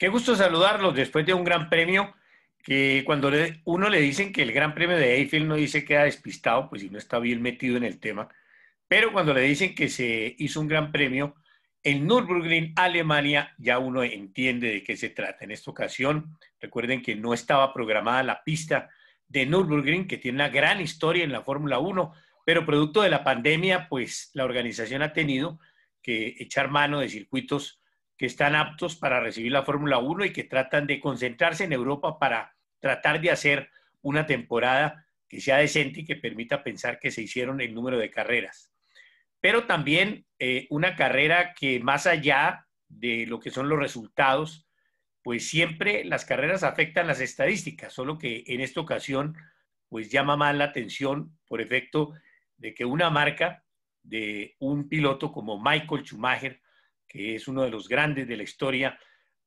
Qué gusto saludarlos después de un gran premio que cuando uno le dicen que el gran premio de Eiffel no dice que ha despistado, pues si no está bien metido en el tema, pero cuando le dicen que se hizo un gran premio en Nürburgring, Alemania, ya uno entiende de qué se trata. En esta ocasión, recuerden que no estaba programada la pista de Nürburgring, que tiene una gran historia en la Fórmula 1, pero producto de la pandemia, pues la organización ha tenido que echar mano de circuitos que están aptos para recibir la Fórmula 1 y que tratan de concentrarse en Europa para tratar de hacer una temporada que sea decente y que permita pensar que se hicieron el número de carreras. Pero también eh, una carrera que más allá de lo que son los resultados, pues siempre las carreras afectan las estadísticas, solo que en esta ocasión pues llama más la atención por efecto de que una marca de un piloto como Michael Schumacher que es uno de los grandes de la historia,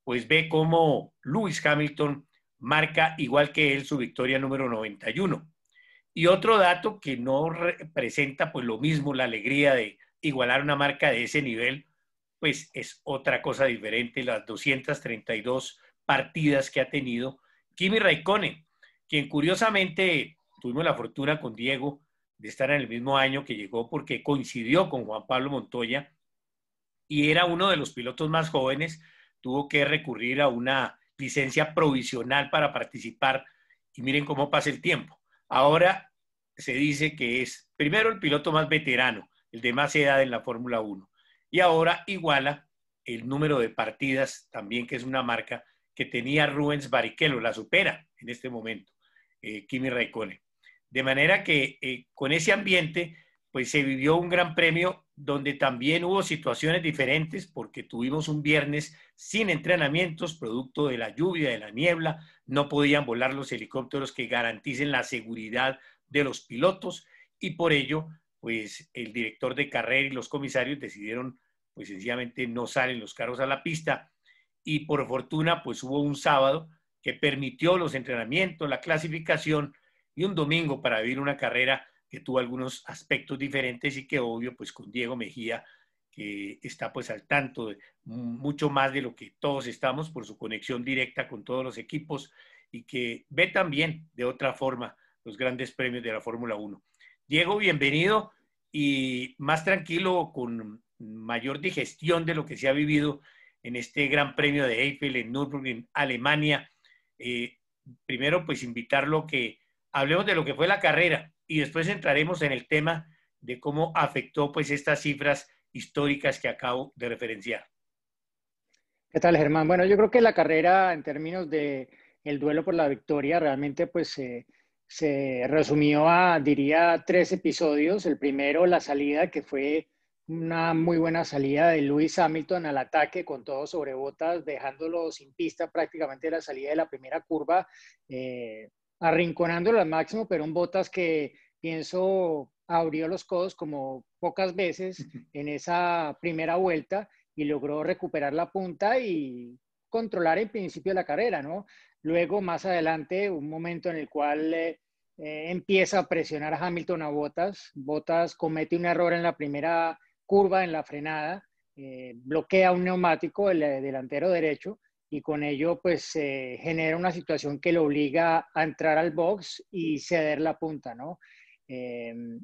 pues ve cómo Lewis Hamilton marca igual que él su victoria número 91. Y otro dato que no representa pues lo mismo, la alegría de igualar una marca de ese nivel, pues es otra cosa diferente, las 232 partidas que ha tenido Kimi Raikkonen, quien curiosamente tuvimos la fortuna con Diego de estar en el mismo año que llegó porque coincidió con Juan Pablo Montoya y era uno de los pilotos más jóvenes, tuvo que recurrir a una licencia provisional para participar y miren cómo pasa el tiempo. Ahora se dice que es primero el piloto más veterano, el de más edad en la Fórmula 1 y ahora iguala el número de partidas también que es una marca que tenía Rubens Barrichello, la supera en este momento, eh, Kimi Raikkonen. De manera que eh, con ese ambiente, pues se vivió un gran premio donde también hubo situaciones diferentes porque tuvimos un viernes sin entrenamientos, producto de la lluvia, de la niebla, no podían volar los helicópteros que garanticen la seguridad de los pilotos y por ello, pues el director de carrera y los comisarios decidieron, pues sencillamente no salen los carros a la pista y por fortuna, pues hubo un sábado que permitió los entrenamientos, la clasificación y un domingo para vivir una carrera que tuvo algunos aspectos diferentes y que obvio, pues con Diego Mejía, que está pues al tanto de mucho más de lo que todos estamos por su conexión directa con todos los equipos y que ve también de otra forma los grandes premios de la Fórmula 1. Diego, bienvenido y más tranquilo, con mayor digestión de lo que se ha vivido en este Gran Premio de Eiffel en Nürburgring, Alemania. Eh, primero, pues invitarlo que hablemos de lo que fue la carrera, y después entraremos en el tema de cómo afectó pues estas cifras históricas que acabo de referenciar. ¿Qué tal, Germán? Bueno, yo creo que la carrera en términos de el duelo por la victoria realmente pues se resumió a, diría, tres episodios. El primero, la salida, que fue una muy buena salida de Lewis Hamilton al ataque con todo sobre botas, dejándolo sin pista prácticamente la salida de la primera curva, eh, arrinconándolo al máximo, pero en Botas que pienso, abrió los codos como pocas veces en esa primera vuelta y logró recuperar la punta y controlar en principio la carrera, ¿no? Luego, más adelante, un momento en el cual eh, eh, empieza a presionar a Hamilton a Botas. Botas comete un error en la primera curva, en la frenada, eh, bloquea un neumático, el delantero derecho, y con ello pues genera una situación que lo obliga a entrar al box y ceder la punta, ¿no? Em,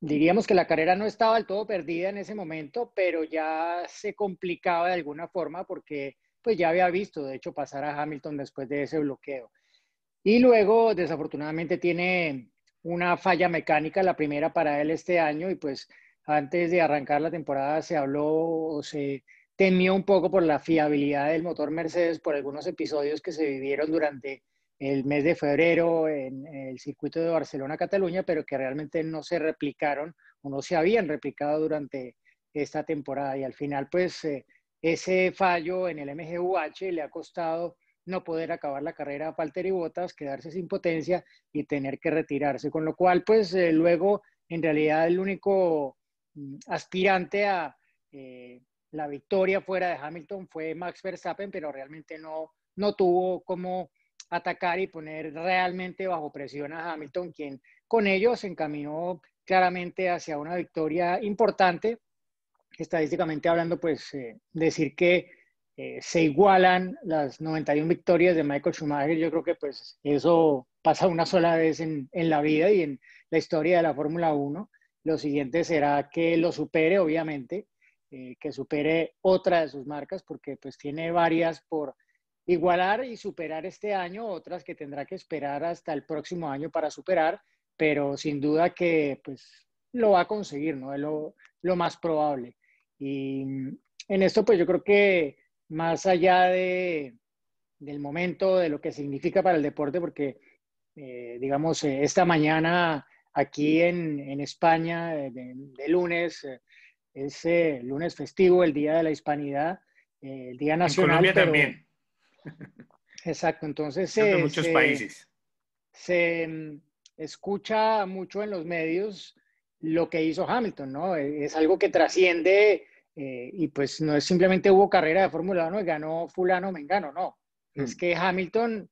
diríamos que la carrera no estaba del todo perdida en ese momento, pero ya se complicaba de alguna forma porque pues ya había visto, de hecho, pasar a Hamilton después de ese bloqueo. Y luego, desafortunadamente, tiene una falla mecánica, la primera para él este año, y pues antes de arrancar la temporada se habló o se temió un poco por la fiabilidad del motor Mercedes por algunos episodios que se vivieron durante el mes de febrero en el circuito de Barcelona-Cataluña, pero que realmente no se replicaron o no se habían replicado durante esta temporada. Y al final, pues, eh, ese fallo en el MGUH le ha costado no poder acabar la carrera a y botas, quedarse sin potencia y tener que retirarse. Con lo cual, pues, eh, luego, en realidad, el único mm, aspirante a eh, la victoria fuera de Hamilton fue Max Verstappen, pero realmente no, no tuvo como atacar y poner realmente bajo presión a Hamilton, quien con ello se encaminó claramente hacia una victoria importante. Estadísticamente hablando, pues eh, decir que eh, se igualan las 91 victorias de Michael Schumacher, yo creo que pues eso pasa una sola vez en, en la vida y en la historia de la Fórmula 1. Lo siguiente será que lo supere, obviamente, eh, que supere otra de sus marcas, porque pues tiene varias por igualar y superar este año, otras que tendrá que esperar hasta el próximo año para superar, pero sin duda que pues lo va a conseguir, ¿no? Es lo, más probable. Y en esto pues yo creo que más allá de, del momento, de lo que significa para el deporte, porque eh, digamos eh, esta mañana aquí en, España, eh, de, lunes, ese es lunes festivo, el Día de la Hispanidad, el Día Nacional. Colombia también. Exacto, entonces... en muchos se, países. Se mm, escucha mucho en los medios lo que hizo Hamilton, ¿no? E, es algo que trasciende eh, y pues no es simplemente hubo carrera de Fórmula 1 y ganó fulano, mengano, no. Es mm. que Hamilton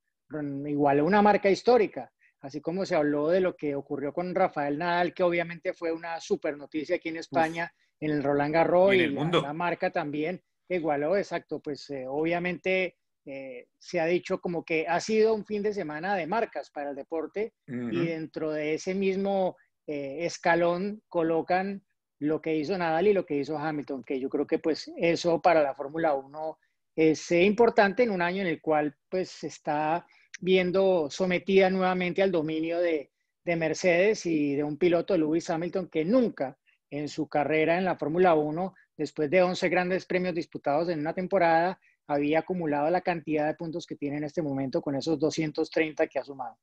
igualó una marca histórica, así como se habló de lo que ocurrió con Rafael Nadal, que obviamente fue una super noticia aquí en España, en el Roland Garros y, en el mundo. La, marca también igualó, exacto, pues eh, obviamente eh, se ha dicho como que ha sido un fin de semana de marcas para el deporte y dentro de ese mismo eh, escalón colocan lo que hizo Nadal y lo que hizo Hamilton, que yo creo que pues eso para la Fórmula 1 es eh, importante en un año en el cual pues se está viendo sometida nuevamente al dominio de, de Mercedes y de un piloto, Lewis Hamilton, que nunca en su carrera en la Fórmula 1, después de 11 grandes premios disputados en una temporada, había acumulado la cantidad de puntos que tiene en este momento con esos 230 que ha sumado.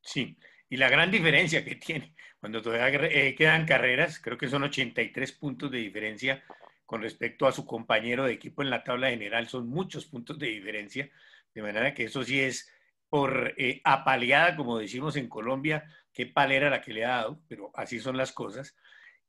Sí, y la gran diferencia que tiene, cuando todavía eh, quedan carreras, creo que son 83 puntos de diferencia con respecto a su compañero de equipo en la tabla general, son muchos puntos de diferencia, de manera que eso sí es por eh, apaleada, como decimos en Colombia, qué palera la que le ha dado, pero así son las cosas.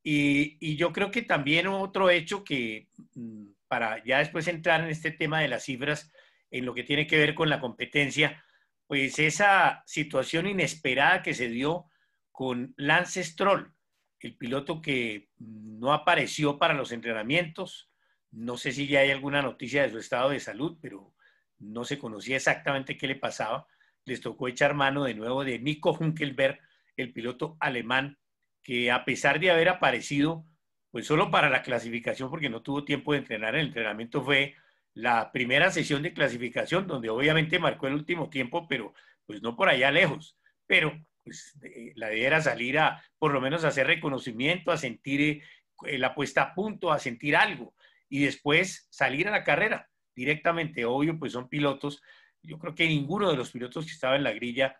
Y, yo creo que también otro hecho que... Mm, para ya después entrar en este tema de las cifras, en lo que tiene que ver con la competencia, pues esa situación inesperada que se dio con Lance Stroll, el piloto que no apareció para los entrenamientos. No sé si ya hay alguna noticia de su estado de salud, pero no se conocía exactamente qué le pasaba. Les tocó echar mano de nuevo de Nico Hunkelberg, el piloto alemán, que a pesar de haber aparecido pues solo para la clasificación, porque no tuvo tiempo de entrenar. El entrenamiento fue la primera sesión de clasificación, donde obviamente marcó el último tiempo, pero pues no por allá lejos. Pero pues, eh, la idea era salir a, por lo menos, hacer reconocimiento, a sentir eh, eh, la puesta a punto, a sentir algo, y después salir a la carrera directamente. Obvio, pues son pilotos. Yo creo que ninguno de los pilotos que estaba en la grilla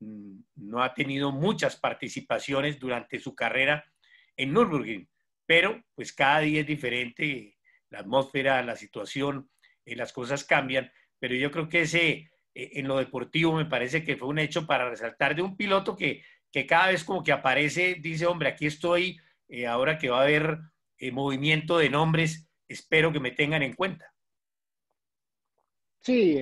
mm, no ha tenido muchas participaciones durante su carrera en Nürburgring pero pues cada día es diferente, la atmósfera, la situación, eh, las cosas cambian, pero yo creo que ese, eh, en lo deportivo me parece que fue un hecho para resaltar de un piloto que, que cada vez como que aparece, dice, hombre, aquí estoy, eh, ahora que va a haber movimiento de nombres, espero que me tengan en cuenta. Sí,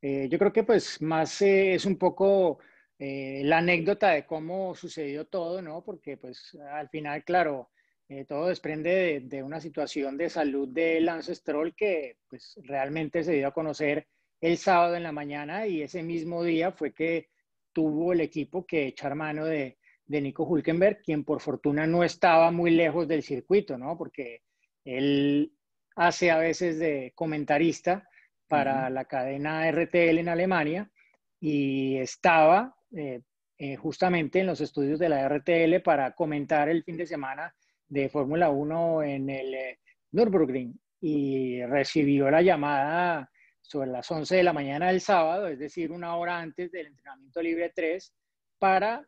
yo creo que pues más es un poco... la anécdota de cómo sucedió todo, ¿no? Porque pues al final, claro, eh, todo desprende de, una situación de salud del ancestral que pues, realmente se dio a conocer el sábado en la mañana y ese mismo día fue que tuvo el equipo que echar mano de, Nico Hulkenberg, quien por fortuna no estaba muy lejos del circuito, ¿no? Porque él hace a veces de comentarista para la cadena RTL en Alemania y estaba eh, eh, justamente en los estudios de la RTL para comentar el fin de semana de Fórmula 1 en el eh, Nürburgring y recibió la llamada sobre las 11 de la mañana del sábado, es decir, una hora antes del entrenamiento libre 3, para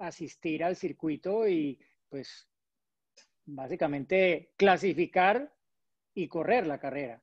asistir al circuito y pues básicamente clasificar y correr la carrera.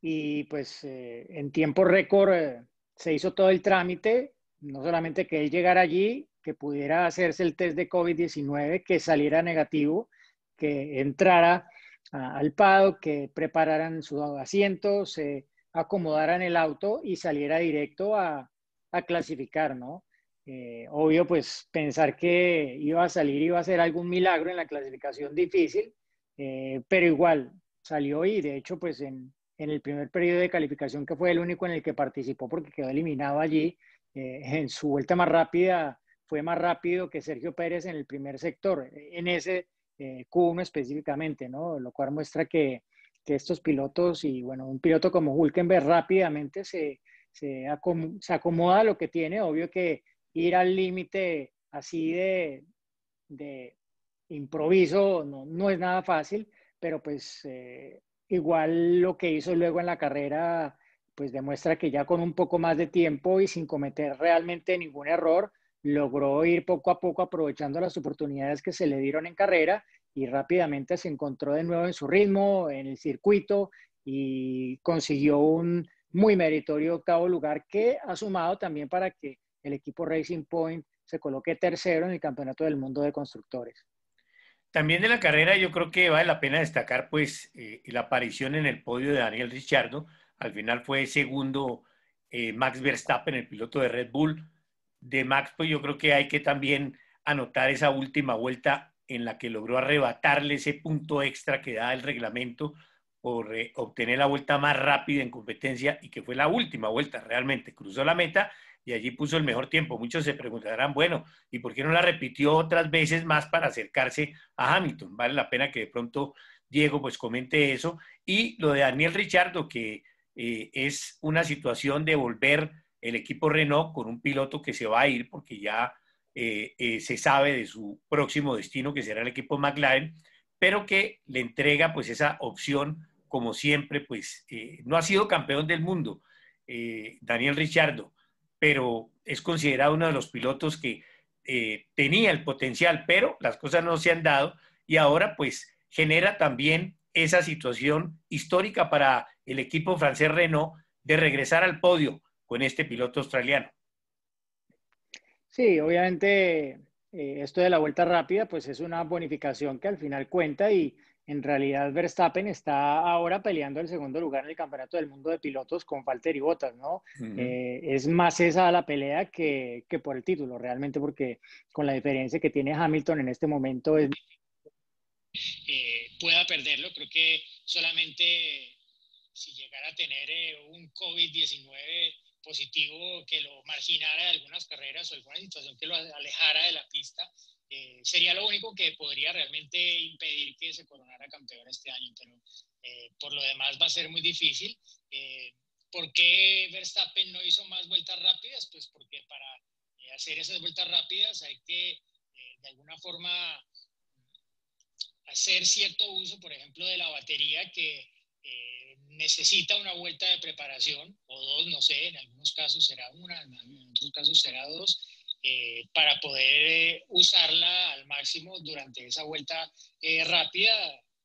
Y pues eh, en tiempo récord eh, se hizo todo el trámite, no solamente que él llegara allí, que pudiera hacerse el test de COVID-19, que saliera negativo, que entrara al PADO, que prepararan su asiento, se acomodaran el auto y saliera directo a, a clasificar, ¿no? Eh, obvio, pues pensar que iba a salir, iba a ser algún milagro en la clasificación difícil, eh, pero igual salió y de hecho, pues en, en, el primer periodo de calificación, que fue el único en el que participó porque quedó eliminado allí, eh, en su vuelta más rápida fue más rápido que Sergio Pérez en el primer sector, eh, en ese cum, eh, q específicamente, ¿no? Lo cual muestra que, estos pilotos y, bueno, un piloto como Hulkenberg rápidamente se, se, acomoda a lo que tiene. Obvio que ir al límite así de, de improviso no, es nada fácil, pero pues eh, igual lo que hizo luego en la carrera pues demuestra que ya con un poco más de tiempo y sin cometer realmente ningún error, logró ir poco a poco aprovechando las oportunidades que se le dieron en carrera y rápidamente se encontró de nuevo en su ritmo, en el circuito y consiguió un muy meritorio octavo lugar que ha sumado también para que el equipo Racing Point se coloque tercero en el Campeonato del Mundo de Constructores. También de la carrera yo creo que vale la pena destacar pues eh, la aparición en el podio de Daniel Ricciardo. Al final fue segundo eh, Max Verstappen, el piloto de Red Bull de Max, pues yo creo que hay que también anotar esa última vuelta en la que logró arrebatarle ese punto extra que da el reglamento por eh, obtener la vuelta más rápida en competencia y que fue la última vuelta realmente. Cruzó la meta y allí puso el mejor tiempo. Muchos se preguntarán, bueno, ¿y por qué no la repitió otras veces más para acercarse a Hamilton? Vale la pena que de pronto Diego pues comente eso. Y lo de Daniel Richardo, que eh, es una situación de volver el equipo Renault con un piloto que se va a ir porque ya eh, eh, se sabe de su próximo destino, que será el equipo McLaren, pero que le entrega pues esa opción, como siempre, pues eh, no ha sido campeón del mundo, Daniel Ricciardo, pero es considerado uno de los pilotos que tenía el potencial, pero las cosas no se han dado y ahora pues genera también esa situación histórica para el equipo francés Renault de regresar al podio con este piloto australiano. Sí, obviamente eh, esto de la vuelta rápida pues es una bonificación que al final cuenta y en realidad Verstappen está ahora peleando el segundo lugar en el Campeonato del Mundo de Pilotos con y Bottas, ¿no? Eh, es más esa la pelea que, que, por el título realmente porque con la diferencia que tiene Hamilton en este momento es... Eh, pueda perderlo, creo que solamente si llegara a tener un COVID-19 positivo que lo marginara de algunas carreras o alguna situación que lo alejara de la pista, eh, sería lo único que podría realmente impedir que se coronara campeón este año, pero eh, por lo demás va a ser muy difícil. Eh, ¿Por qué Verstappen no hizo más vueltas rápidas? Pues porque para eh, hacer esas vueltas rápidas hay que, de alguna forma, hacer cierto uso, por ejemplo, de la batería que necesita una vuelta de preparación, o dos, no sé, en algunos casos será una, en otros casos será dos, eh, para poder eh, usarla al máximo durante esa vuelta eh, rápida,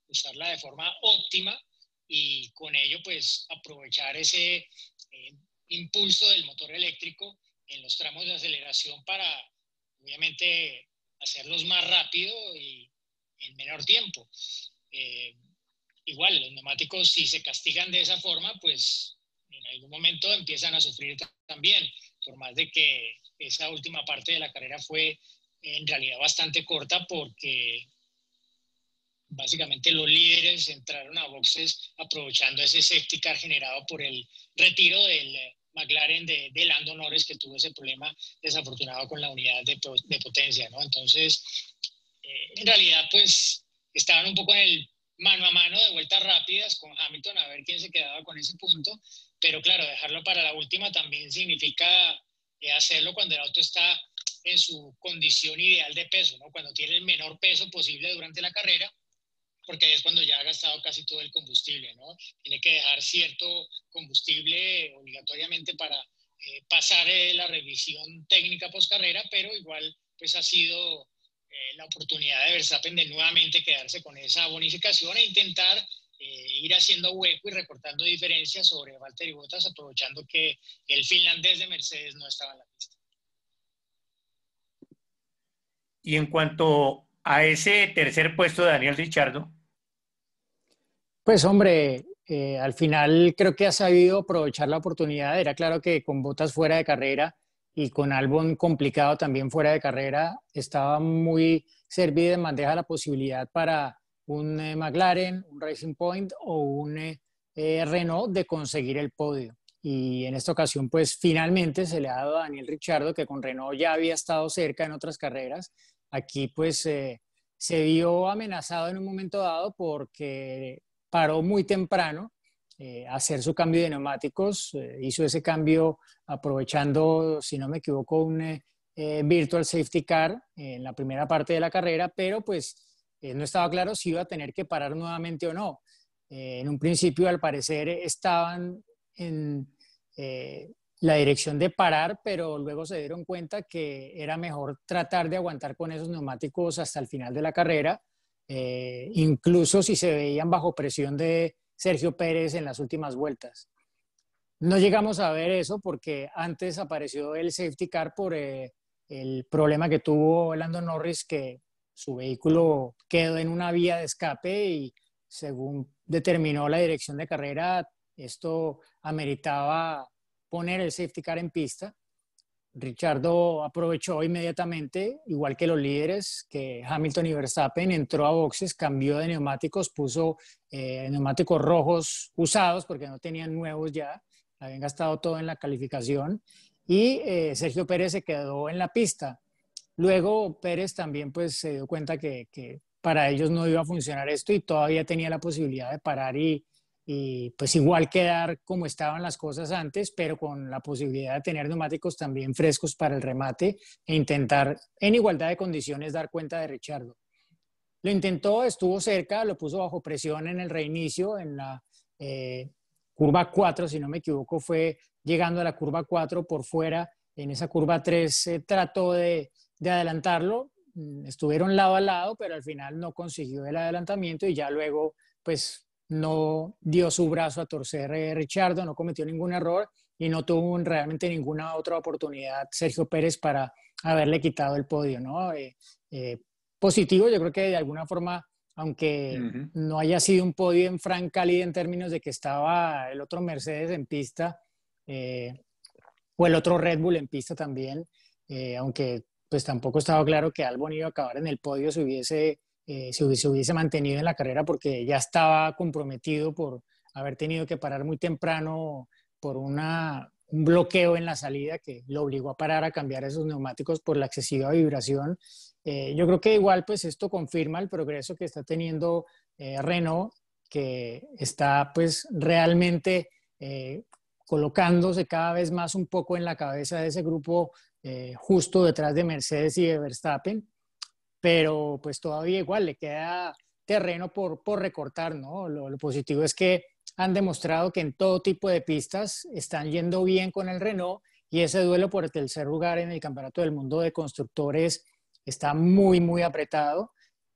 usarla de forma óptima y con ello pues aprovechar ese impulso del motor eléctrico en los tramos de aceleración para obviamente hacerlos más rápido y en menor tiempo igual, los neumáticos si se castigan de esa forma, pues en algún momento empiezan a sufrir también, por más de que esa última parte de la carrera fue en realidad bastante corta porque básicamente los líderes entraron a boxes aprovechando ese safety generado por el retiro del eh, McLaren de, de Lando Norris que tuvo ese problema desafortunado con la unidad de, potencia, ¿no? Entonces, eh, en realidad, pues estaban un poco en el mano a mano de vueltas rápidas con Hamilton a ver quién se quedaba con ese punto. Pero claro, dejarlo para la última también significa eh, hacerlo cuando el auto está en su condición ideal de peso, cuando tiene el menor peso posible durante la carrera, porque es cuando ya ha gastado casi todo el combustible. ¿no? Tiene que dejar cierto combustible obligatoriamente para eh, pasar eh, la revisión técnica post carrera, pero igual pues ha sido eh, la oportunidad de Verstappen de nuevamente quedarse con esa bonificación e intentar eh, ir haciendo hueco y recortando diferencias sobre Valtteri Bottas, aprovechando que el finlandés de Mercedes no estaba en la pista. Y en cuanto a ese tercer puesto de Daniel Richardo. Pues hombre, eh, al final creo que ha sabido aprovechar la oportunidad. Era claro que con Botas fuera de carrera y con Albon complicado también fuera de carrera, estaba muy servida en bandeja la posibilidad para un eh, McLaren, un Racing Point o un eh, eh, Renault de conseguir el podio. Y en esta ocasión, pues finalmente se le ha dado a Daniel Richardo, que con Renault ya había estado cerca en otras carreras. Aquí, pues, se vio amenazado en un momento dado porque paró muy temprano eh, hacer su cambio de neumáticos. Eh, hizo ese cambio aprovechando, si no me equivoco, un eh, virtual safety car en la primera parte de la carrera, pero pues no estaba claro si iba a tener que parar nuevamente o no. en un principio, al parecer, estaban en la dirección de parar, pero luego se dieron cuenta que era mejor tratar de aguantar con esos neumáticos hasta el final de la carrera, incluso si se veían bajo presión de Sergio Pérez en las últimas vueltas. No llegamos a ver eso porque antes apareció el safety car por eh, el problema que tuvo Lando Norris, que su vehículo quedó en una vía de escape y según determinó la dirección de carrera, esto ameritaba poner el safety car en pista. Richardo aprovechó inmediatamente, igual que los líderes, que Hamilton y Verstappen entró a boxes, cambió de neumáticos, puso eh, neumáticos rojos usados porque no tenían nuevos ya, habían gastado todo en la calificación y eh, Sergio Pérez se quedó en la pista. Luego Pérez también pues se dio cuenta que para ellos no iba a funcionar esto y todavía tenía la posibilidad de parar y, y pues igual quedar como estaban las cosas antes, pero con la posibilidad de tener neumáticos también frescos para el remate e intentar en igualdad de condiciones dar cuenta de Richardo. Lo intentó, estuvo cerca, lo puso bajo presión en el reinicio, en la eh, curva 4, si no me equivoco, fue llegando a la curva 4 por fuera, en esa curva 3 trató de, de adelantarlo, mm, estuvieron lado a lado, pero al final no consiguió el adelantamiento y ya luego pues no dio su brazo a torcer eh, Richardo, no cometió ningún error y no tuvo realmente ninguna otra oportunidad Sergio Pérez para haberle quitado el podio, ¿no? Eh, eh, positivo, yo creo que de alguna forma, aunque no haya sido un podio en Cali en términos de que estaba el otro Mercedes en pista o el otro Red Bull en pista también, aunque pues tampoco estaba claro que Albon iba a acabar en el podio si hubiese eh, se, hubiese, hubiese mantenido en la carrera porque ya estaba comprometido por haber tenido que parar muy temprano por un bloqueo en la salida que lo obligó a parar a cambiar esos neumáticos por la excesiva vibración. Eh, yo creo que igual pues esto confirma el progreso que está teniendo eh, Renault, que está pues realmente colocándose cada vez más un poco en la cabeza de ese grupo justo detrás de Mercedes y de Verstappen pero pues todavía igual le queda terreno por, por recortar, ¿no? Lo, positivo es que han demostrado que en todo tipo de pistas están yendo bien con el Renault y ese duelo por el tercer lugar en el Campeonato del Mundo de Constructores está muy, muy apretado,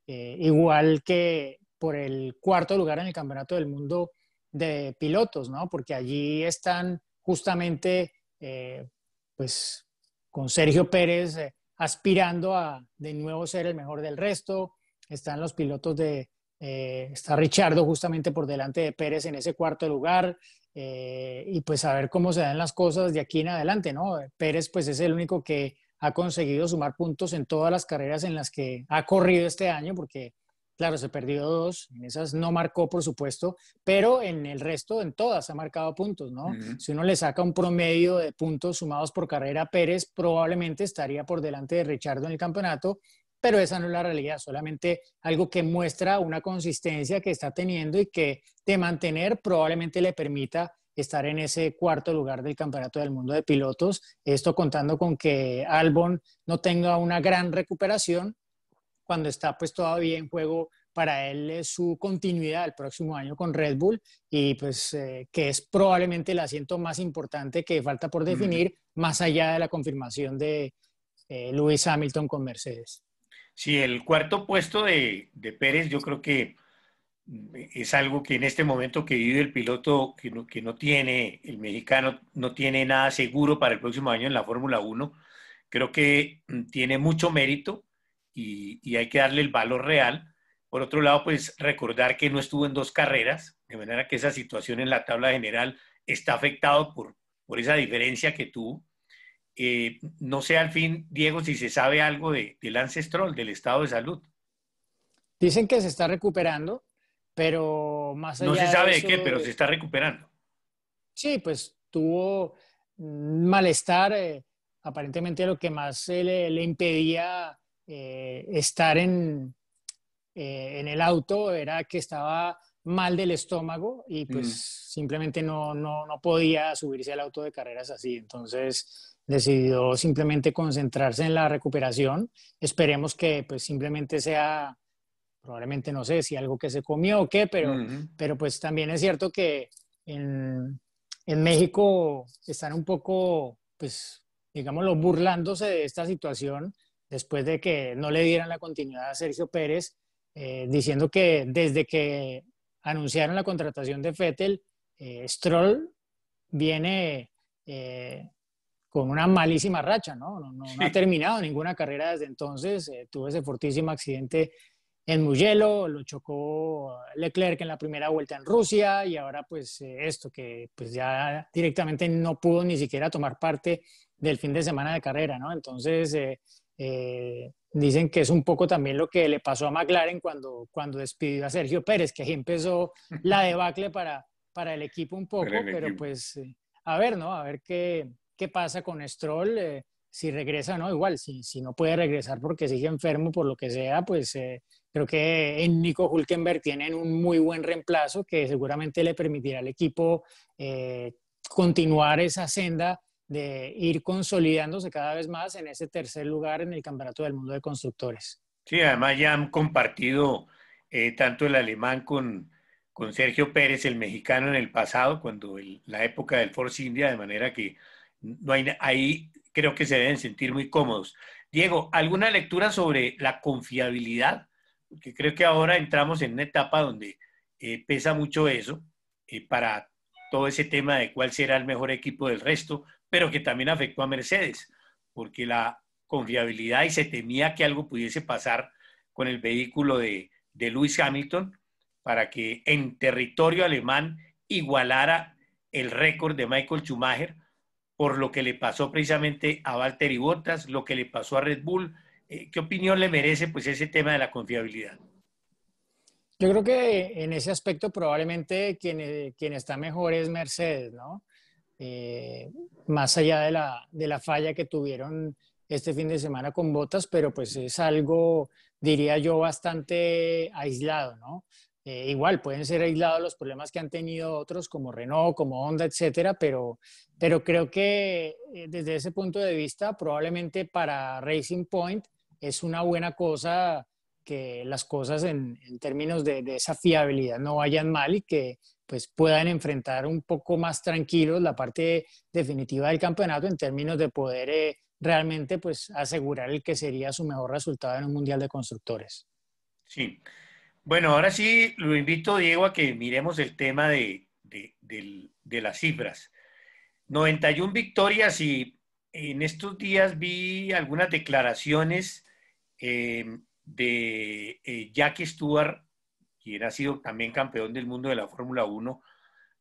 eh, igual que por el cuarto lugar en el Campeonato del Mundo de Pilotos, ¿no? Porque allí están justamente, eh, pues, con Sergio Pérez. Eh, aspirando a de nuevo ser el mejor del resto. Están los pilotos de, eh, está Richardo justamente por delante de Pérez en ese cuarto lugar. Eh, y pues a ver cómo se dan las cosas de aquí en adelante, ¿no? Pérez pues es el único que ha conseguido sumar puntos en todas las carreras en las que ha corrido este año, porque Claro, se perdió dos, en esas no marcó, por supuesto, pero en el resto, en todas, ha marcado puntos, ¿no? Si uno le saca un promedio de puntos sumados por carrera Pérez, probablemente estaría por delante de Richardo en el campeonato, pero esa no es la realidad, solamente algo que muestra una consistencia que está teniendo y que de mantener probablemente le permita estar en ese cuarto lugar del Campeonato del Mundo de Pilotos. Esto contando con que Albon no tenga una gran recuperación, cuando está pues todavía en juego para él eh, su continuidad el próximo año con Red Bull y pues eh, que es probablemente el asiento más importante que falta por definir más allá de la confirmación de eh, Lewis Hamilton con Mercedes. Sí, el cuarto puesto de, de, Pérez yo creo que eh, es algo que en este momento que vive el piloto que que no tiene, el mexicano no tiene nada seguro para el próximo año en la Fórmula 1, creo que mm, tiene mucho mérito y, hay que darle el valor real. Por otro lado, pues recordar que no estuvo en dos carreras, de manera que esa situación en la tabla general está afectado por, por esa diferencia que tuvo. Eh, no sé al fin, Diego, si se sabe algo de, del ancestral, del estado de salud. Dicen que se está recuperando, pero más allá. No se sabe de, qué, pero se está recuperando. Sí, pues tuvo mm, malestar, eh, aparentemente lo que más le, le, impedía eh, estar en, eh, en el auto era que estaba mal del estómago y mm. pues simplemente no, no, podía subirse al auto de carreras así. Entonces decidió simplemente concentrarse en la recuperación. Esperemos que pues simplemente sea, probablemente no sé si algo que se comió o qué, pero, pero pues también es cierto que en, en México están un poco, pues digámoslo, burlándose de esta situación después de que no le dieran la continuidad a Sergio Pérez, eh, diciendo que desde que anunciaron la contratación de Fettel, eh, Stroll viene eh, con una malísima racha, ¿no? No, ha terminado ninguna carrera desde entonces, tuvo ese fortísimo accidente en Mugello, lo chocó Leclerc en la primera vuelta en Rusia y ahora pues esto que pues ya directamente no pudo ni siquiera tomar parte del fin de semana de carrera, ¿no? Entonces eh, dicen que es un poco también lo que le pasó a McLaren cuando, cuando despidió a Sergio Pérez, que ahí empezó la debacle para, para el equipo un poco, pero pues eh, a ver, ¿no? A ver qué, pasa con Stroll, eh, si regresa no, igual, si, si no puede regresar porque sigue enfermo, por lo que sea, pues creo que en Nico Hulkenberg tienen un muy buen reemplazo que seguramente le permitirá al equipo continuar esa senda de ir consolidándose cada vez más en ese tercer lugar en el Campeonato del Mundo de Constructores. Sí, además ya han compartido eh, tanto el alemán con, Sergio Pérez, el mexicano, en el pasado, cuando la época del Force India, de manera que no hay, ahí creo que se deben sentir muy cómodos. Diego, ¿alguna lectura sobre la confiabilidad? Porque creo que ahora entramos en una etapa donde eh, pesa mucho eso eh, para todo ese tema de cuál será el mejor equipo del resto, pero que también afectó a Mercedes, porque la confiabilidad y se temía que algo pudiese pasar con el vehículo de, de Lewis Hamilton para que en territorio alemán igualara el récord de Michael Schumacher por lo que le pasó precisamente a Valtteri Bottas, lo que le pasó a Red Bull. Eh, ¿Qué opinión le merece pues ese tema de la confiabilidad? Yo creo que en ese aspecto probablemente quien, eh, quien está mejor es Mercedes, ¿no? Eh, más allá de la, de la falla que tuvieron este fin de semana con botas, pero pues es algo, diría yo, bastante aislado, ¿no? Eh, igual pueden ser aislados los problemas que han tenido otros como Renault, como Honda, etcétera, pero, pero creo que eh, desde ese punto de vista, probablemente para Racing Point es una buena cosa que las cosas en, en términos de, de, esa fiabilidad no vayan mal y que pues puedan enfrentar un poco más tranquilos la parte definitiva del campeonato en términos de poder eh, realmente pues asegurar el que sería su mejor resultado en un Mundial de Constructores. Sí. Bueno, ahora sí lo invito, Diego, a que miremos el tema de, de, las cifras. 91 victorias y en estos días vi algunas declaraciones eh, de Jack eh, Jackie Stewart quien ha sido también campeón del mundo de la Fórmula 1,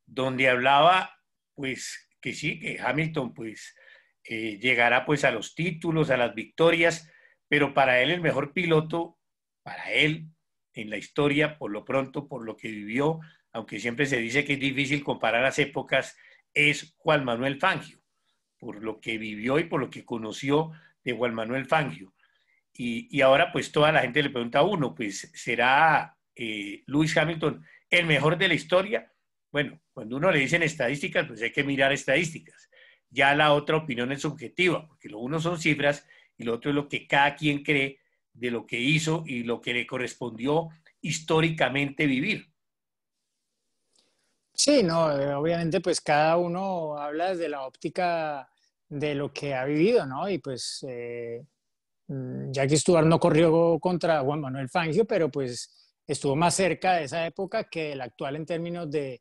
donde hablaba, pues, que sí, que Hamilton, pues, eh, llegará, pues, a los títulos, a las victorias, pero para él el mejor piloto, para él, en la historia, por lo pronto, por lo que vivió, aunque siempre se dice que es difícil comparar las épocas, es Juan Manuel Fangio, por lo que vivió y por lo que conoció de Juan Manuel Fangio. Y, y ahora pues toda la gente le pregunta a uno, pues será eh, Lewis Hamilton, el mejor de la historia, bueno, cuando uno le dicen estadísticas, pues hay que mirar estadísticas. Ya la otra opinión es subjetiva, porque lo uno son cifras y lo otro es lo que cada quien cree de lo que hizo y lo que le correspondió históricamente vivir. Sí, no, eh, obviamente pues cada uno habla desde la óptica de lo que ha vivido, ¿no? Y pues eh, mm, Jackie Stewart no corrió contra Juan Manuel Fangio, pero pues estuvo más cerca de esa época que el actual en términos de,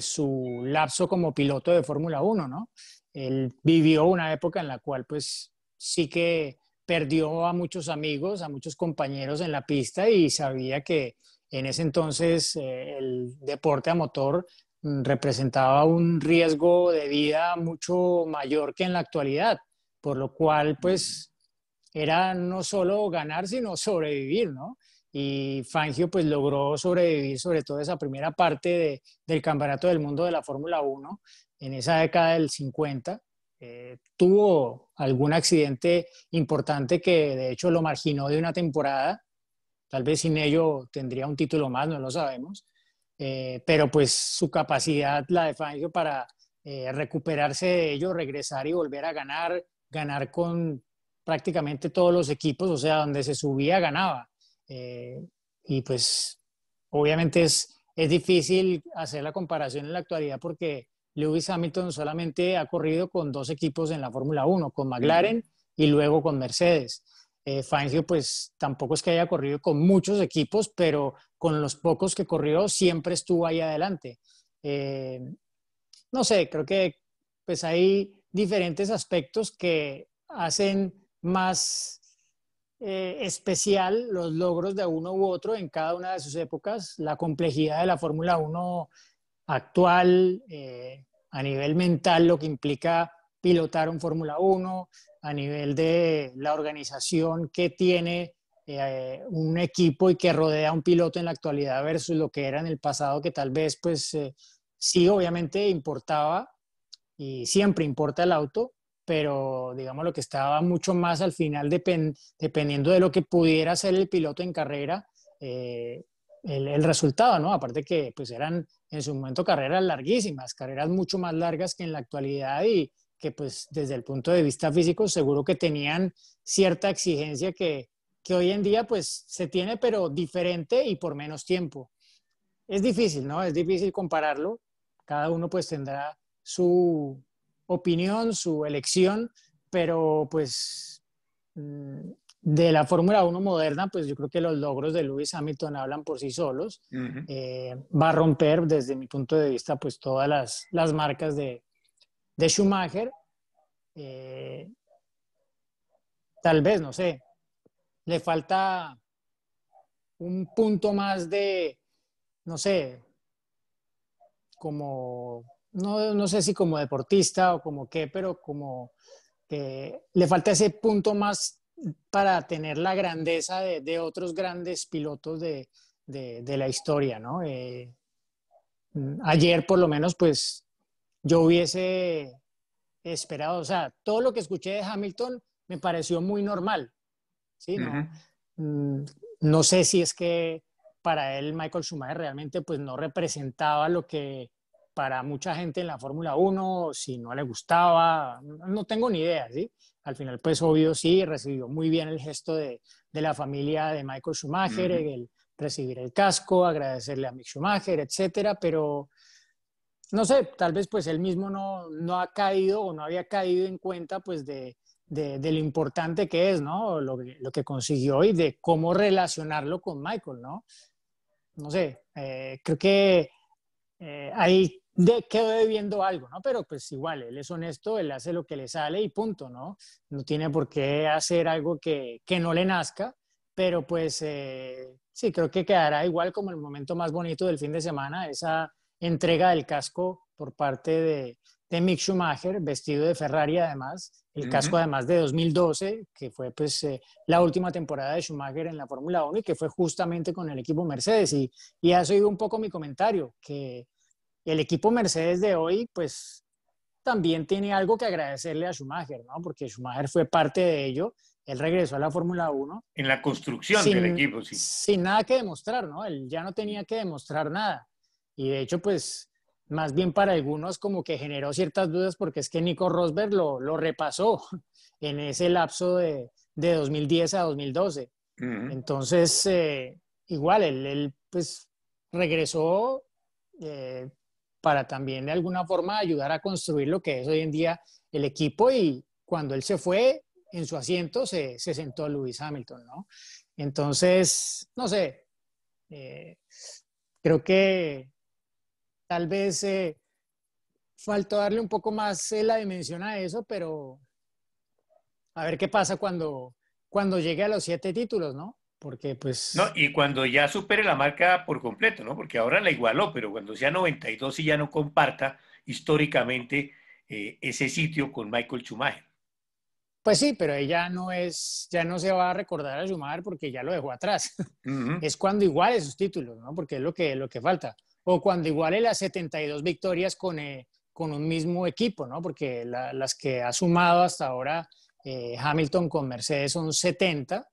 su lapso como piloto de Fórmula 1, ¿no? Él vivió una época en la cual pues sí que perdió a muchos amigos, a muchos compañeros en la pista y sabía que en ese entonces eh, el deporte a motor mm, representaba un riesgo de vida mucho mayor que en la actualidad, por lo cual pues era no solo ganar, sino sobrevivir, ¿no? y Fangio pues logró sobrevivir sobre todo esa primera parte del Campeonato del Mundo de la Fórmula 1 en esa década del 50. Eh, tuvo algún accidente importante que de hecho lo marginó de una temporada. Tal vez sin ello tendría un título más, no lo sabemos. Eh, pero pues su capacidad, la de Fangio, para eh, recuperarse de ello, regresar y volver a ganar, ganar con prácticamente todos los equipos, o sea, donde se subía ganaba eh, y pues obviamente es, es difícil hacer la comparación en la actualidad porque Lewis Hamilton solamente ha corrido con dos equipos en la Fórmula 1, con McLaren y luego con Mercedes. Eh, Fangio pues tampoco es que haya corrido con muchos equipos, pero con los pocos que corrió siempre estuvo ahí adelante. Eh, no sé, creo que pues hay diferentes aspectos que hacen más eh, especial los logros de uno u otro en cada una de sus épocas, la complejidad de la Fórmula 1 actual, eh, a nivel mental, lo que implica pilotar un Fórmula 1, a nivel de la organización que tiene eh, un equipo y que rodea a un piloto en la actualidad versus lo que era en el pasado, que tal vez, pues, sí, obviamente importaba y siempre importa el auto, pero digamos lo que estaba mucho más al final, dependiendo de lo que pudiera hacer el piloto en carrera, eh, el, el, resultado, ¿no? Aparte que pues eran en su momento carreras larguísimas, carreras mucho más largas que en la actualidad y que pues desde el punto de vista físico seguro que tenían cierta exigencia que, que hoy en día pues se tiene pero diferente y por menos tiempo. Es difícil, ¿no? Es difícil compararlo. Cada uno pues tendrá su, opinión, su elección, pero pues mm, de la Fórmula 1 moderna, pues yo creo que los logros de Lewis Hamilton hablan por sí solos. Eh, va a romper, desde mi punto de vista, pues todas las, marcas de, de Schumacher. Eh, tal vez, no sé, le falta un punto más de, no sé, como no, no sé si como deportista o como qué, pero como que le falta ese punto más para tener la grandeza de, otros grandes pilotos de, la historia, ¿no? Eh, mm, ayer por lo menos, pues yo hubiese esperado, o sea, todo lo que escuché de Hamilton me pareció muy normal, ¿sí? ¿no? Mm, no sé si es que para él Michael Schumacher realmente pues no representaba lo que para mucha gente en la Fórmula 1, si no le gustaba, no tengo ni idea, ¿sí? Al final, pues obvio, sí, recibió muy bien el gesto de, la familia de Michael Schumacher, el recibir el casco, agradecerle a Michael Schumacher, etcétera, pero no sé, tal vez pues él mismo no, ha caído o no había caído en cuenta pues de, lo importante que es, ¿no? Lo, que consiguió y de cómo relacionarlo con Michael, ¿no? No sé, eh, creo que eh, hay de, quedó debiendo algo, ¿no? Pero pues igual, él es honesto, él hace lo que le sale y punto, ¿no? No tiene por qué hacer algo que, no le nazca, pero pues eh, sí, creo que quedará igual como el momento más bonito del fin de semana, esa entrega del casco por parte de, de Mick Schumacher, vestido de Ferrari además, el casco además de 2012, que fue pues eh, la última temporada de Schumacher en la Fórmula 1 y que fue justamente con el equipo Mercedes. Y, y eso un poco mi comentario, que el equipo Mercedes de hoy, pues también tiene algo que agradecerle a Schumacher, ¿no? Porque Schumacher fue parte de ello. Él regresó a la Fórmula 1. En la construcción del equipo, sí. Sin nada que demostrar, ¿no? Él ya no tenía que demostrar nada. Y de hecho, pues, más bien para algunos como que generó ciertas dudas porque es que Nico Rosberg lo, lo repasó en ese lapso de, de 2010 a 2012. Entonces, eh, igual, él, pues regresó eh, para también de alguna forma ayudar a construir lo que es hoy en día el equipo y cuando él se fue en su asiento se, sentó Luis Hamilton, ¿no? Entonces, no sé, eh, creo que tal vez eh, faltó darle un poco más eh, la dimensión a eso, pero a ver qué pasa cuando, cuando llegue a los siete títulos, ¿no? Porque pues... No, y cuando ya supere la marca por completo, ¿no? Porque ahora la igualó, pero cuando sea 92 y ya no comparta históricamente eh, ese sitio con Michael Schumacher. Pues sí, pero ella no es, ya no se va a recordar a Schumacher porque ya lo dejó atrás. Es cuando iguale sus títulos, ¿no? Porque es lo que, lo que falta. O cuando iguale las 72 victorias eh, con, un mismo equipo, ¿no? Porque las que ha sumado hasta ahora eh, Hamilton con Mercedes son 70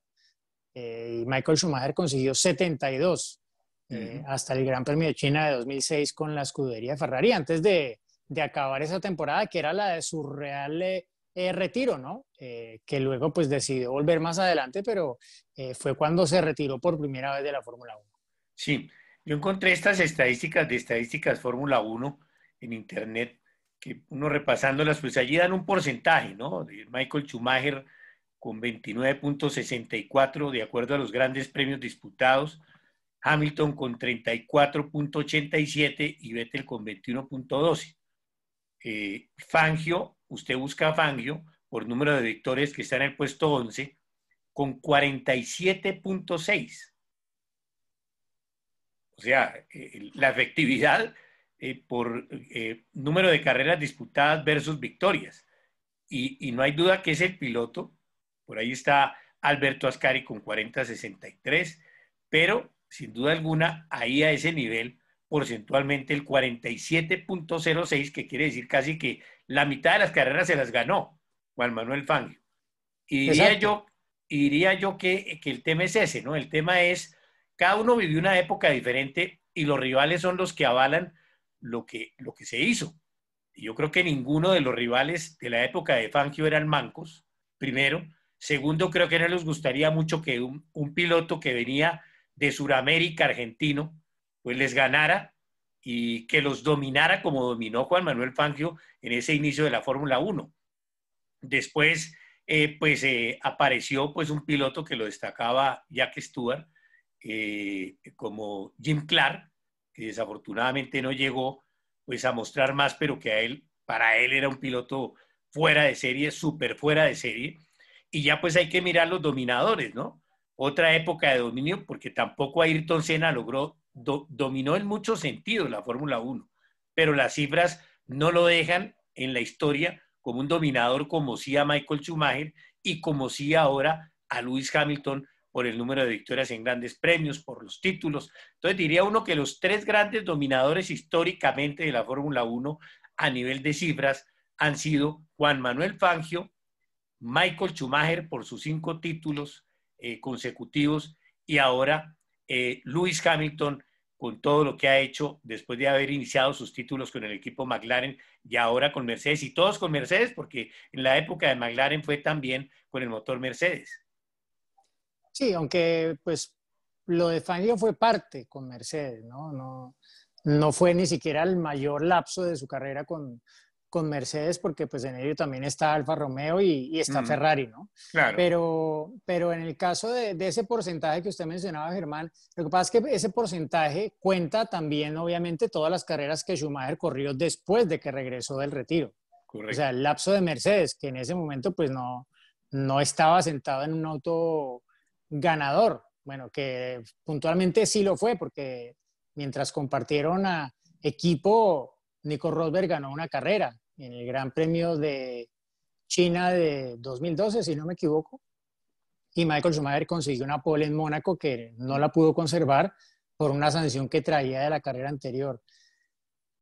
eh, Michael Schumacher consiguió 72 eh, hasta el Gran Premio de China de 2006 con la escudería de Ferrari, antes de, acabar esa temporada, que era la de su real eh, retiro, ¿no? que luego pues decidió volver más adelante, pero fue cuando se retiró por primera vez de la Fórmula 1. Sí, yo encontré estas estadísticas de estadísticas Fórmula 1 en Internet, que uno repasándolas, pues allí dan un porcentaje, ¿no? De Michael Schumacher con 29.64 de acuerdo a los grandes premios disputados, Hamilton con 34.87 y Vettel con 21.12. Eh, Fangio, usted busca a Fangio por número de victorias que está en el puesto 11 con 47.6. O sea, eh, la efectividad eh, por número de carreras disputadas versus victorias. Y, y no hay duda que es el piloto por ahí está Alberto Ascari con 40-63, pero sin duda alguna, ahí a ese nivel, porcentualmente el 47.06, que quiere decir casi que la mitad de las carreras se las ganó Juan Manuel Fangio. Y diría yo, yo que, el tema es ese, ¿no? El tema es, cada uno vivió una época diferente y los rivales son los que avalan lo que, lo que se hizo. Y yo creo que ninguno de los rivales de la época de Fangio eran mancos, primero. Segundo, creo que no les gustaría mucho que un, piloto que venía de Sudamérica, argentino, pues les ganara y que los dominara como dominó Juan Manuel Fangio en ese inicio de la Fórmula 1. Después, eh, pues eh, apareció pues un piloto que lo destacaba Jack Stewart, eh, como Jim Clark, que desafortunadamente no llegó pues a mostrar más, pero que a él, para él era un piloto fuera de serie, súper fuera de serie y ya pues hay que mirar los dominadores, ¿no? Otra época de dominio, porque tampoco Ayrton Senna logró, dominó en muchos sentidos la Fórmula 1, pero las cifras no lo dejan en la historia como un dominador como sí a Michael Schumacher y como sí ahora a Lewis Hamilton por el número de victorias en grandes premios, por los títulos. Entonces diría uno que los tres grandes dominadores históricamente de la Fórmula 1 a nivel de cifras han sido Juan Manuel Fangio, Michael Schumacher por sus cinco títulos eh, consecutivos y ahora eh, Lewis Hamilton con todo lo que ha hecho después de haber iniciado sus títulos con el equipo McLaren y ahora con Mercedes y todos con Mercedes porque en la época de McLaren fue también con el motor Mercedes. Sí, aunque pues lo de Fangio fue parte con Mercedes, ¿no? No, no fue ni siquiera el mayor lapso de su carrera con, con Mercedes, porque pues en ello también está Alfa Romeo y, está Ferrari, ¿no? Pero, pero en el caso de, ese porcentaje que usted mencionaba, Germán, lo que pasa es que ese porcentaje cuenta también, obviamente, todas las carreras que Schumacher corrió después de que regresó del retiro. Correcto. O sea, el lapso de Mercedes, que en ese momento pues no, no estaba sentado en un auto ganador. Bueno, que puntualmente sí lo fue, porque mientras compartieron a equipo, Nico Rosberg ganó una carrera en el Gran Premio de China de 2012, si no me equivoco, y Michael Schumacher consiguió una pole en Mónaco que no la pudo conservar por una sanción que traía de la carrera anterior.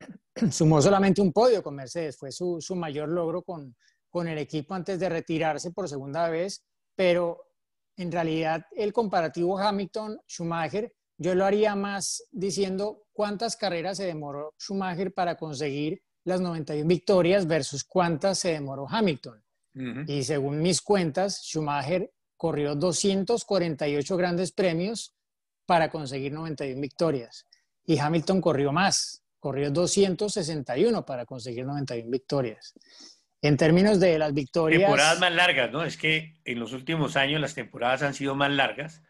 Sumó solamente un podio con Mercedes, fue su, mayor logro con el equipo antes de retirarse por segunda vez, pero en realidad el comparativo Hamilton-Schumacher yo lo haría más diciendo cuántas carreras se demoró Schumacher para conseguir las 91 victorias versus cuántas se demoró Hamilton. Y según mis cuentas, Schumacher corrió 248 grandes premios para conseguir 91 victorias. Y Hamilton corrió más, corrió 261 para conseguir 91 victorias. En términos de las victorias... Temporadas más largas, ¿no? Es que en los últimos años las temporadas han sido más largas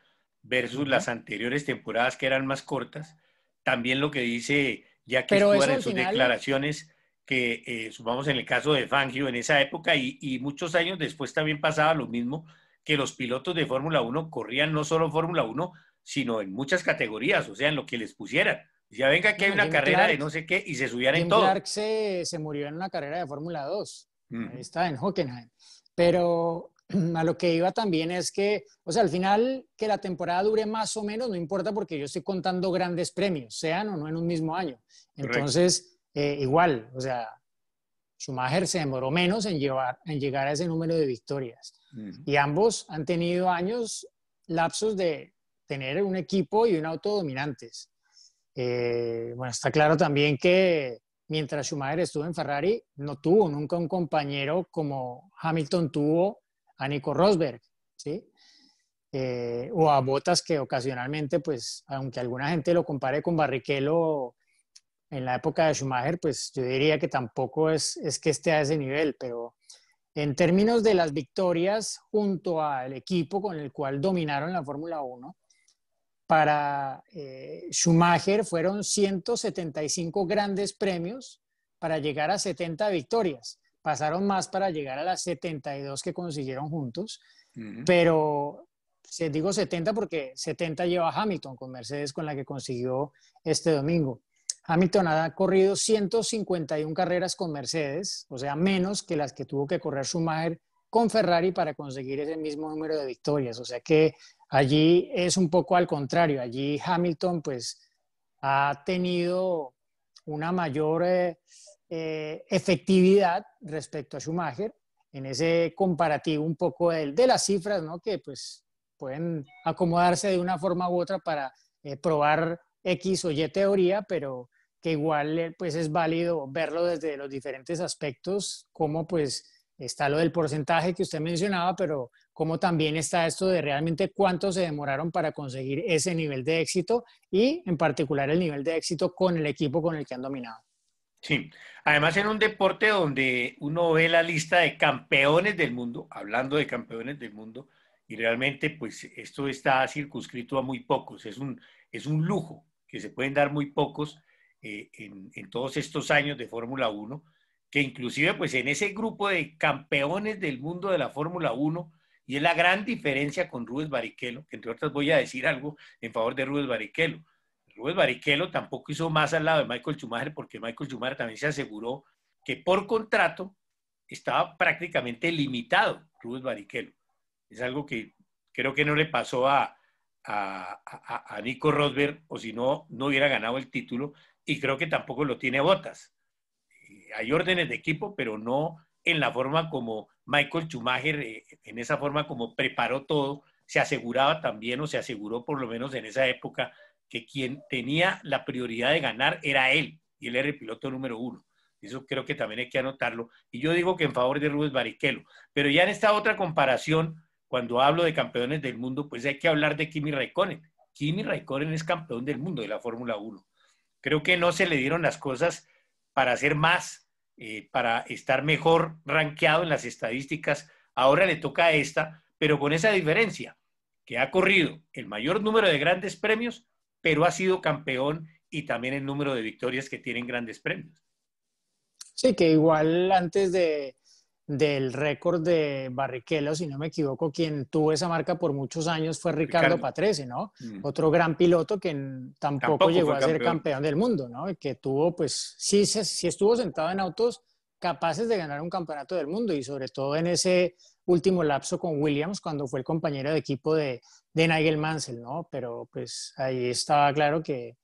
versus las anteriores temporadas que eran más cortas. También lo que dice Jackie que Stewart en sus declaraciones, que eh, sumamos en el caso de Fangio en esa época y, y, muchos años después también pasaba lo mismo, que los pilotos de Fórmula 1 corrían no solo Fórmula 1, sino en muchas categorías, o sea, en lo que les pusieran. Ya venga que hay una carrera de no sé qué y se subían en todo. Clark se, se murió en una carrera de Fórmula 2, mm. está en Hockenheim. Pero a lo que iba también es que, o sea, al final que la temporada dure más o menos, no importa porque yo estoy contando grandes premios, sean o no en un mismo año. Entonces, eh, igual, o sea, Schumacher se demoró menos en, llevar, en llegar a ese número de victorias. Y ambos han tenido años, lapsos de tener un equipo y un auto dominantes. Eh, bueno, está claro también que mientras Schumacher estuvo en Ferrari, no tuvo nunca un compañero como Hamilton tuvo a Nico Rosberg, ¿sí? Eh, o a Botas que ocasionalmente, pues, aunque alguna gente lo compare con Barrichello en la época de Schumacher, pues yo diría que tampoco es, es que esté a ese nivel, pero en términos de las victorias junto al equipo con el cual dominaron la Fórmula 1, para eh, Schumacher fueron 175 grandes premios para llegar a 70 victorias pasaron más para llegar a las 72 que consiguieron juntos, pero se digo 70 porque 70 lleva Hamilton con Mercedes con la que consiguió este domingo. Hamilton ha corrido 151 carreras con Mercedes, o sea, menos que las que tuvo que correr Schumacher con Ferrari para conseguir ese mismo número de victorias. O sea que allí es un poco al contrario. Allí Hamilton pues ha tenido una mayor eh, eh, efectividad respecto a Schumacher en ese comparativo un poco de, de las cifras, Que pues pueden acomodarse de una forma u otra para eh, probar X o Y teoría, pero que igual eh, pues es válido verlo desde los diferentes aspectos, como pues está lo del porcentaje que usted mencionaba, pero como también está esto de realmente cuánto se demoraron para conseguir ese nivel de éxito y en particular el nivel de éxito con el equipo con el que han dominado. Sí, además en un deporte donde uno ve la lista de campeones del mundo, hablando de campeones del mundo, y realmente pues esto está circunscrito a muy pocos, es un, es un lujo que se pueden dar muy pocos eh, en, todos estos años de Fórmula 1, que inclusive pues en ese grupo de campeones del mundo de la Fórmula 1, y es la gran diferencia con Rubens Barrichello, que entre otras voy a decir algo en favor de Rubens Barrichello, Luis Barrichello tampoco hizo más al lado de Michael Schumacher porque Michael Schumacher también se aseguró que por contrato estaba prácticamente limitado Rubens Barrichello. Es algo que creo que no le pasó a, a, a, Nico Rosberg o si no, no hubiera ganado el título y creo que tampoco lo tiene Botas. Eh, hay órdenes de equipo, pero no en la forma como Michael Schumacher, eh, en esa forma como preparó todo, se aseguraba también o se aseguró por lo menos en esa época que quien tenía la prioridad de ganar era él, y él era el piloto número uno. Eso creo que también hay que anotarlo. Y yo digo que en favor de Rubens Barrichello. Pero ya en esta otra comparación, cuando hablo de campeones del mundo, pues hay que hablar de Kimi Raikkonen. Kimi Raikkonen es campeón del mundo de la Fórmula 1. Creo que no se le dieron las cosas para hacer más, eh, para estar mejor rankeado en las estadísticas. Ahora le toca a esta, pero con esa diferencia, que ha corrido el mayor número de grandes premios pero ha sido campeón y también el número de victorias que tienen grandes premios. Sí, que igual antes de, del récord de Barrichello, si no me equivoco, quien tuvo esa marca por muchos años fue Ricardo, Patrese, ¿no? Mm. Otro gran piloto que tampoco, llegó a ser campeón. del mundo, ¿no? que tuvo, pues, sí, sí estuvo sentado en autos capaces de ganar un campeonato del mundo y sobre todo en ese último lapso con Williams cuando fue el compañero de equipo de, de Nigel Mansell, ¿no? Pero pues ahí estaba claro que,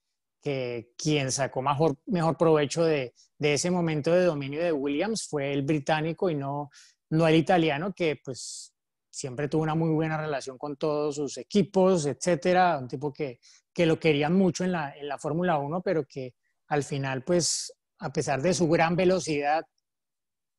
que quien sacó mejor, mejor provecho de, de, ese momento de dominio de Williams fue el británico y no, no el italiano, que pues siempre tuvo una muy buena relación con todos sus equipos, etcétera, un tipo que, que lo querían mucho en la, en la Fórmula 1, pero que al final, pues, a pesar de su gran velocidad,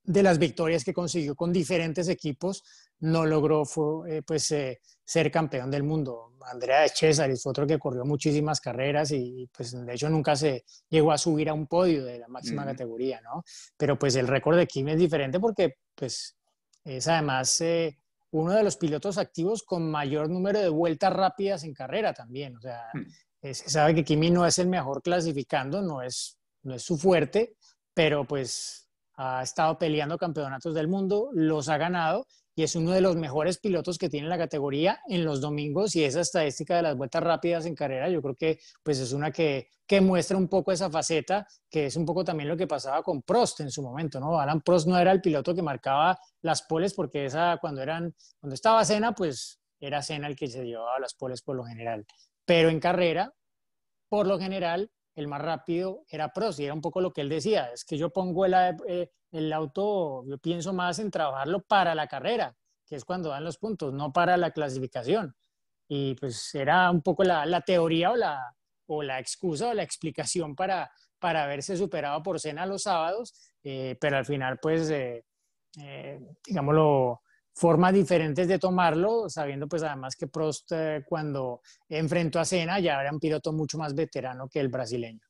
de las victorias que consiguió con diferentes equipos, no logró eh, pues, eh, ser campeón del mundo. Andrea de es otro que corrió muchísimas carreras y, pues, de hecho nunca se llegó a subir a un podio de la máxima categoría, ¿no? Pero pues el récord de Kimi es diferente porque pues, es además eh, uno de los pilotos activos con mayor número de vueltas rápidas en carrera también. O sea, hmm. se sabe que Kimi no es el mejor clasificando, no es, no es su fuerte, pero pues ha estado peleando campeonatos del mundo, los ha ganado y es uno de los mejores pilotos que tiene la categoría en los domingos y esa estadística de las vueltas rápidas en carrera yo creo que pues es una que, muestra un poco esa faceta que es un poco también lo que pasaba con Prost en su momento, ¿no? Alan Prost no era el piloto que marcaba las poles porque esa cuando eran cuando estaba Senna pues era Senna el que se llevaba las poles por lo general, pero en carrera por lo general el más rápido era Prost y era un poco lo que él decía, es que yo pongo eh, eh, el, auto, yo pienso más en trabajarlo para la carrera, que es cuando dan los puntos, no para la clasificación. Y pues era un poco la, teoría o la, o la excusa o la explicación para, para haberse superado por cena los sábados, eh, pero al final pues, digámoslo, formas diferentes de tomarlo, sabiendo pues además que Prost eh, cuando enfrentó a Senna ya era un piloto mucho más veterano que el brasileño.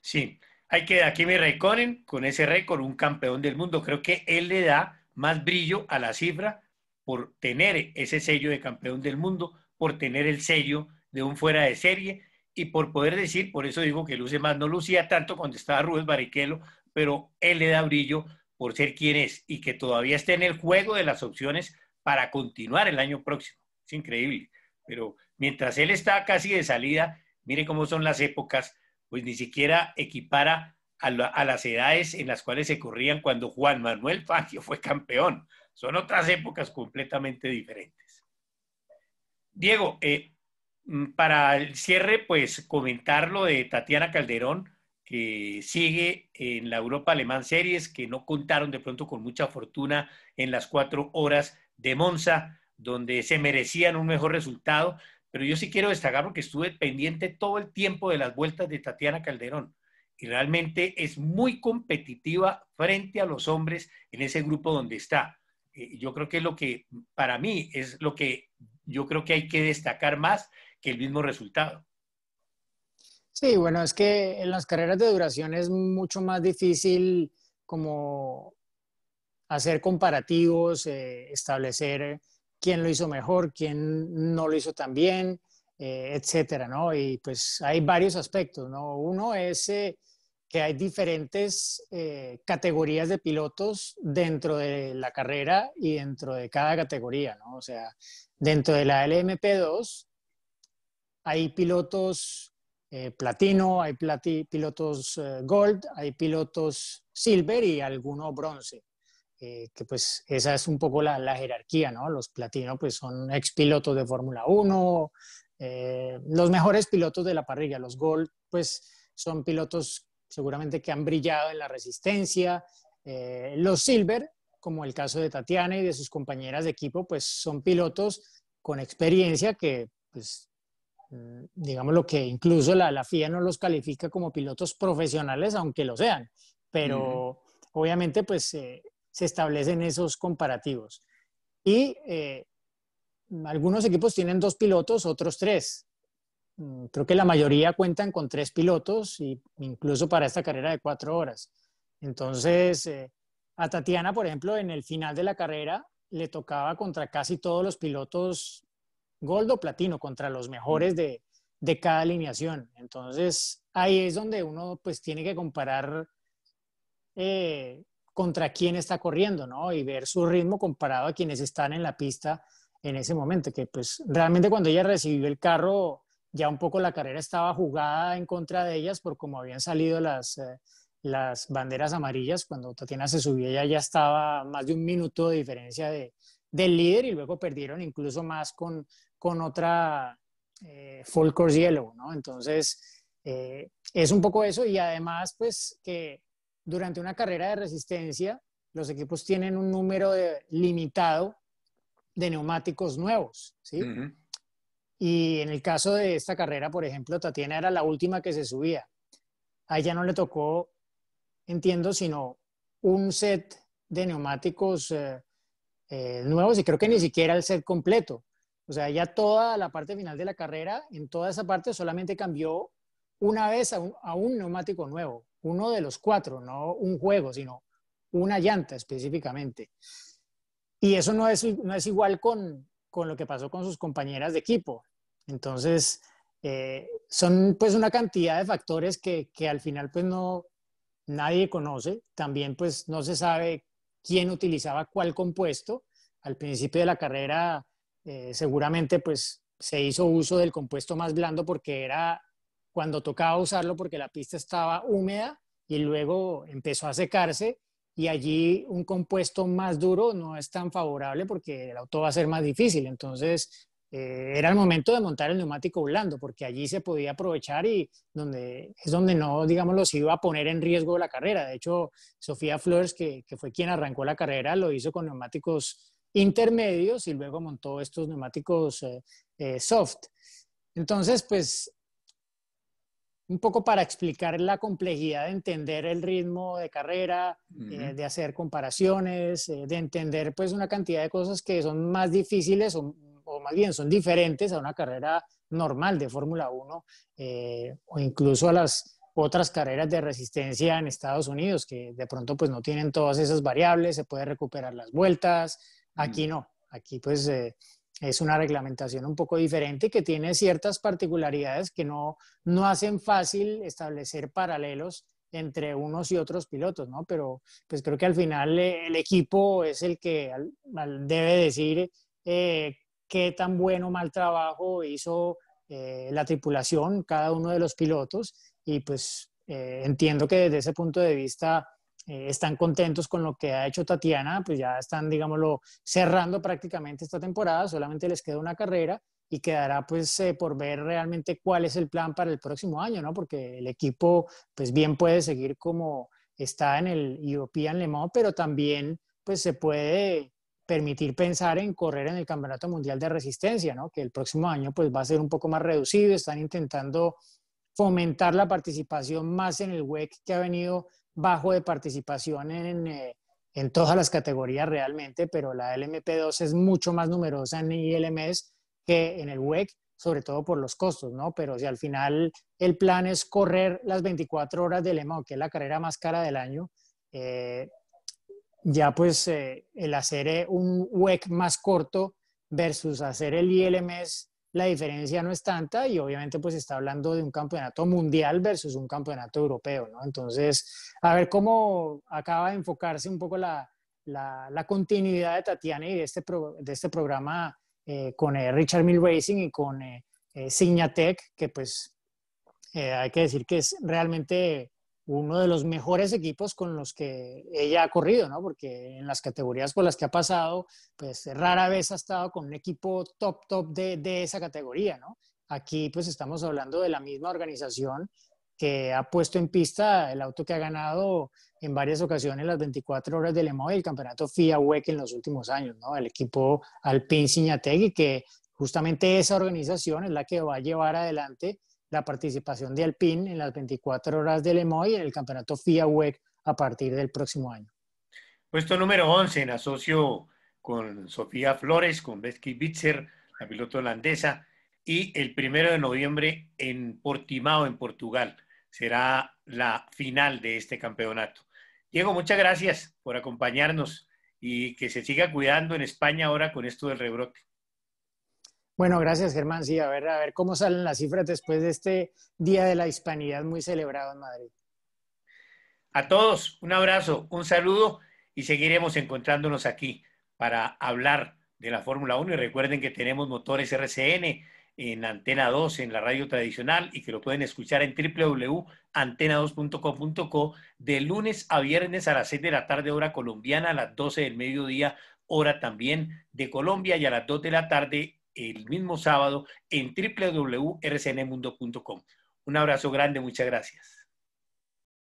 Sí, hay que aquí me recorren con ese récord, un campeón del mundo, creo que él le da más brillo a la cifra por tener ese sello de campeón del mundo, por tener el sello de un fuera de serie y por poder decir, por eso digo que luce más, no lucía tanto cuando estaba Rubens Barrichello, pero él le da brillo por ser quien es y que todavía esté en el juego de las opciones para continuar el año próximo. Es increíble. Pero mientras él está casi de salida, mire cómo son las épocas, pues ni siquiera equipara a, las edades en las cuales se corrían cuando Juan Manuel Fangio fue campeón. Son otras épocas completamente diferentes. Diego, eh, mm, para el cierre, pues comentar lo de Tatiana Calderón, que sigue en la Europa Alemán Series, que no contaron de pronto con mucha fortuna en las cuatro horas de Monza, donde se merecían un mejor resultado. Pero yo sí quiero destacar porque estuve pendiente todo el tiempo de las vueltas de Tatiana Calderón y realmente es muy competitiva frente a los hombres en ese grupo donde está. Eh, yo creo que es lo que, para mí, es lo que yo creo que hay que destacar más que el mismo resultado. Sí, bueno, es que en las carreras de duración es mucho más difícil como hacer comparativos, eh, establecer quién lo hizo mejor, quién no lo hizo tan bien, eh, etcétera, ¿no? Y pues hay varios aspectos, ¿no? Uno es eh, que hay diferentes categorías de pilotos dentro de la carrera y dentro de cada categoría, ¿no? O sea, dentro de la LMP2 hay pilotos eh, platino, hay pilotos eh, gold, hay pilotos silver y alguno bronce. Eh, que pues esa es un poco la, jerarquía, ¿no? Los platino pues son ex pilotos de Fórmula 1, los mejores pilotos de la parrilla, los gold pues son pilotos seguramente que han brillado en la resistencia, los silver, como el caso de Tatiana y de sus compañeras de equipo, pues son pilotos con experiencia que pues Mm, digamos lo que incluso la, la, FIA no los califica como pilotos profesionales, aunque lo sean, pero obviamente pues eh, se establecen esos comparativos. Y eh, algunos equipos tienen dos pilotos, otros tres. Mm, creo que la mayoría cuentan con tres pilotos, y incluso para esta carrera de cuatro horas. Entonces, eh, a Tatiana, por ejemplo, en el final de la carrera le tocaba contra casi todos los pilotos gold o platino contra los mejores de, de cada alineación. Entonces, ahí es donde uno pues tiene que comparar eh, contra quién está corriendo, ¿no? Y ver su ritmo comparado a quienes están en la pista en ese momento, que pues realmente cuando ella recibió el carro, ya un poco la carrera estaba jugada en contra de ellas por cómo habían salido las, eh, las banderas amarillas. Cuando Tatiana se subió, ella ya estaba más de un minuto de diferencia de, del líder y luego perdieron incluso más con, con otra eh, full course yellow, ¿no? Entonces, eh, es un poco eso y además, pues, que durante una carrera de resistencia, los equipos tienen un número limitado de neumáticos nuevos, ¿sí? Y en el caso de esta carrera, por ejemplo, Tatiana era la última que se subía. A ella no le tocó, entiendo, sino un set de neumáticos eh, nuevos y creo que ni siquiera el set completo. O sea, ya toda la parte final de la carrera, en toda esa parte solamente cambió una vez a un, neumático nuevo, uno de los cuatro, no un juego, sino una llanta específicamente. Y eso no es, no es igual con, lo que pasó con sus compañeras de equipo. Entonces, eh, son pues una cantidad de factores que, al final pues no nadie conoce. También pues no se sabe quién utilizaba cuál compuesto. Al principio de la carrera eh, seguramente pues se hizo uso del compuesto más blando porque era cuando tocaba usarlo porque la pista estaba húmeda y luego empezó a secarse y allí un compuesto más duro no es tan favorable porque el auto va a ser más difícil. Entonces eh, era el momento de montar el neumático blando porque allí se podía aprovechar y donde, es donde no, digamos, los iba a poner en riesgo la carrera. De hecho, Sofía Flores, que, que fue quien arrancó la carrera, lo hizo con neumáticos intermedios y luego montó estos neumáticos eh, eh, soft. Entonces, pues, un poco para explicar la complejidad de entender el ritmo de carrera, eh, de hacer comparaciones, de entender pues una cantidad de cosas que son más difíciles o, o más bien son diferentes a una carrera normal de Fórmula 1 o incluso a las otras carreras de resistencia en Estados Unidos que de pronto pues no tienen todas esas variables, se puede recuperar las vueltas, Aquí mm. no, aquí pues eh, es una reglamentación un poco diferente que tiene ciertas particularidades que no, no hacen fácil establecer paralelos entre unos y otros pilotos, ¿no? Pero pues creo que al final eh, el equipo es el que debe decir eh, qué tan bueno o mal trabajo hizo la tripulación, cada uno de los pilotos, y pues entiendo que desde ese punto de vista eh, están contentos con lo que ha hecho Tatiana, pues ya están, digámoslo, cerrando prácticamente esta temporada, solamente les queda una carrera y quedará pues eh, por ver realmente cuál es el plan para el próximo año, ¿no? Porque el equipo pues bien puede seguir como está en el European Le Mans, pero también pues se puede permitir pensar en correr en el Campeonato Mundial de Resistencia, ¿no? Que el próximo año pues va a ser un poco más reducido, están intentando fomentar la participación más en el WEC que ha venido bajo de participación en, eh, en todas las categorías realmente, pero la LMP2 es mucho más numerosa en ILMS que en el WEC, sobre todo por los costos, ¿no? Pero si al final el plan es correr las 24 horas del Emo que es la carrera más cara del año, eh, ya pues eh, el hacer un WEC más corto versus hacer el ILMS la diferencia no es tanta y obviamente pues está hablando de un campeonato mundial versus un campeonato europeo, ¿no? Entonces, a ver cómo acaba de enfocarse un poco la, continuidad de Tatiana y de este, de este programa eh, con eh, Richard Mill Racing y con eh, Signatec, que pues hay que decir que es realmente uno de los mejores equipos con los que ella ha corrido, ¿no? Porque en las categorías por las que ha pasado, pues rara vez ha estado con un equipo top, top de, esa categoría, ¿no? Aquí pues estamos hablando de la misma organización que ha puesto en pista el auto que ha ganado en varias ocasiones las 24 horas del Le el campeonato FIA WEC en los últimos años, ¿no? El equipo Alpine y que justamente esa organización es la que va a llevar adelante la participación de Alpine en las 24 horas del Le en el campeonato FIA WEC a partir del próximo año. Puesto número 11 en asocio con Sofía Flores, con Besky Bitzer, la piloto holandesa, y el primero de noviembre en Portimao, en Portugal, será la final de este campeonato. Diego, muchas gracias por acompañarnos y que se siga cuidando en España ahora con esto del rebrote. Bueno, gracias Germán. Sí, a ver, a ver cómo salen las cifras después de este Día de la Hispanidad muy celebrado en Madrid. A todos, un abrazo, un saludo y seguiremos encontrándonos aquí para hablar de la Fórmula 1 y recuerden que tenemos motores RCN en Antena 2, en la radio tradicional y que lo pueden escuchar en www.antena2.com.co de lunes a viernes a las 6 de la tarde hora colombiana, a las 12 del mediodía hora también de Colombia y a las 2 de la tarde el mismo sábado en www.rcnmundo.com. Un abrazo grande, muchas gracias.